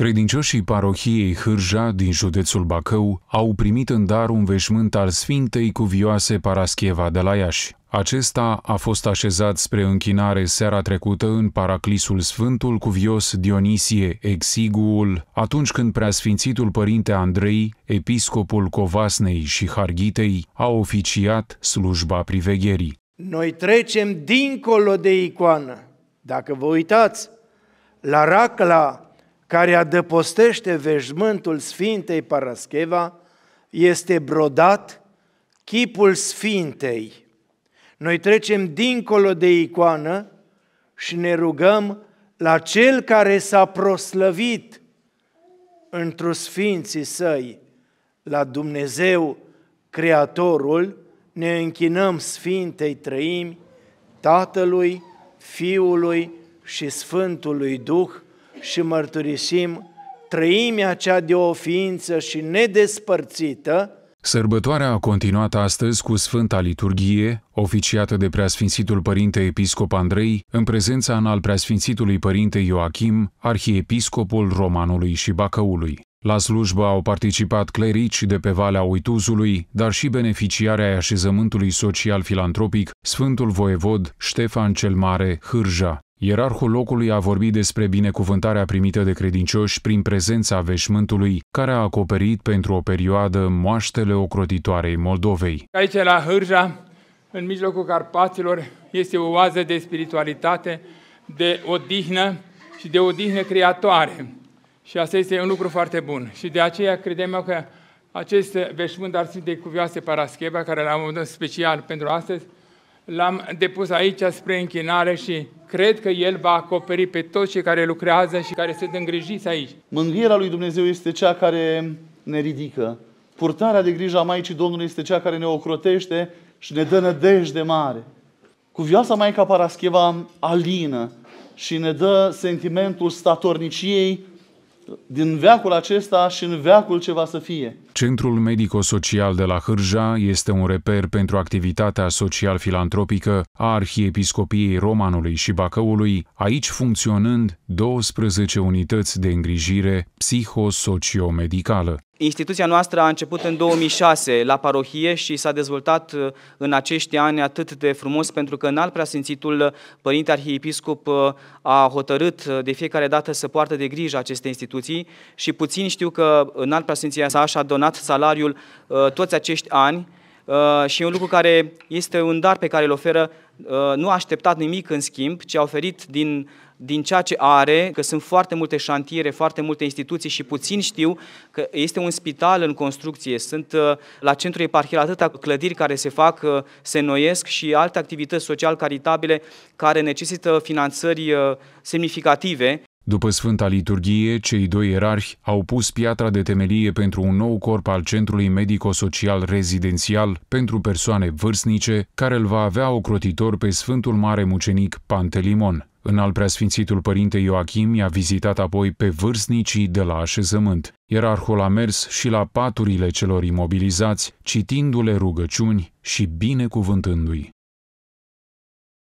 Credincioșii parohiei Hârja din județul Bacău au primit în dar un veșmânt al Sfintei Cuvioase Parascheva de la Iași. Acesta a fost așezat spre închinare seara trecută în paraclisul Sfântul Cuvios Dionisie Exiguul, atunci când preasfințitul părinte Andrei, episcopul Covasnei și Harghitei, a oficiat slujba privegherii. Noi trecem dincolo de icoană. Dacă vă uitați, la racla care adăpostește veșmântul Sfintei Parascheva, este brodat chipul Sfintei. Noi trecem dincolo de icoană și ne rugăm la Cel care s-a proslăvit întru Sfinții Săi, la Dumnezeu Creatorul, ne închinăm Sfintei Trăimi, Tatălui, Fiului și Sfântului Duh, și mărturisim trăimea cea de o ființă și nedespărțită. Sărbătoarea a continuat astăzi cu Sfânta Liturghie, oficiată de Preasfințitul Părinte Episcop Andrei, în prezența în al Preasfințitului Părinte Ioachim, Arhiepiscopul Romanului și Bacăului. La slujbă au participat clerici de pe Valea Uituzului, dar și beneficiarea așezământului social-filantropic Sfântul Voievod Ștefan cel Mare Hârja. Ierarhul locului a vorbit despre binecuvântarea primită de credincioși prin prezența veșmântului, care a acoperit pentru o perioadă moaștele ocrotitoarei Moldovei. Aici, la Hârja, în mijlocul Carpaților, este o oază de spiritualitate, de odihnă și de odihnă creatoare. Și asta este un lucru foarte bun. Și de aceea credem că acest veșmânt ar fi de cuvioase Parascheva, care l-am special pentru astăzi, l-am depus aici spre închinare și cred că El va acoperi pe toți cei care lucrează și care sunt îngrijiți aici. Mângâierea lui Dumnezeu este cea care ne ridică. Purtarea de grijă a Maicii Domnului este cea care ne ocrotește și ne dă nădejde mare. Cuvioasa Maica Parascheva alină și ne dă sentimentul statorniciei din veacul acesta și în veacul ce va să fie. Centrul Medico-Social de la Hârja este un reper pentru activitatea social-filantropică a Arhiepiscopiei Romanului și Bacăului, aici funcționând 12 unități de îngrijire psihosociomedicală. Instituția noastră a început în 2006 la parohie și s-a dezvoltat uh, în acești ani atât de frumos pentru că în alt preasfințitul uh, Părinte Arhiepiscop uh, a hotărât de fiecare dată să poartă de grijă aceste instituții și puțin știu că în alt preasfinția sa și-a donat salariul toți acești ani și e un lucru care este un dar pe care îl oferă, nu a așteptat nimic în schimb, ci a oferit din din ceea ce are, că sunt foarte multe șantiere, foarte multe instituții și puțin știu că este un spital în construcție, sunt uh, la centrul eparhial atâta clădiri care se fac, uh, se noiesc și alte activități social-caritabile care necesită finanțări uh, semnificative. După Sfânta Liturghie, cei doi erarhi au pus piatra de temelie pentru un nou corp al Centrului Medico-Social Rezidențial pentru persoane vârstnice, care îl va avea ocrotitor pe Sfântul Mare Mucenic Pantelimon. În al preasfințitul părinte Ioachim i-a vizitat apoi pe vârstnicii de la așezământ. Ierarhul a mers și la paturile celor imobilizați, citindu-le rugăciuni și binecuvântându-i.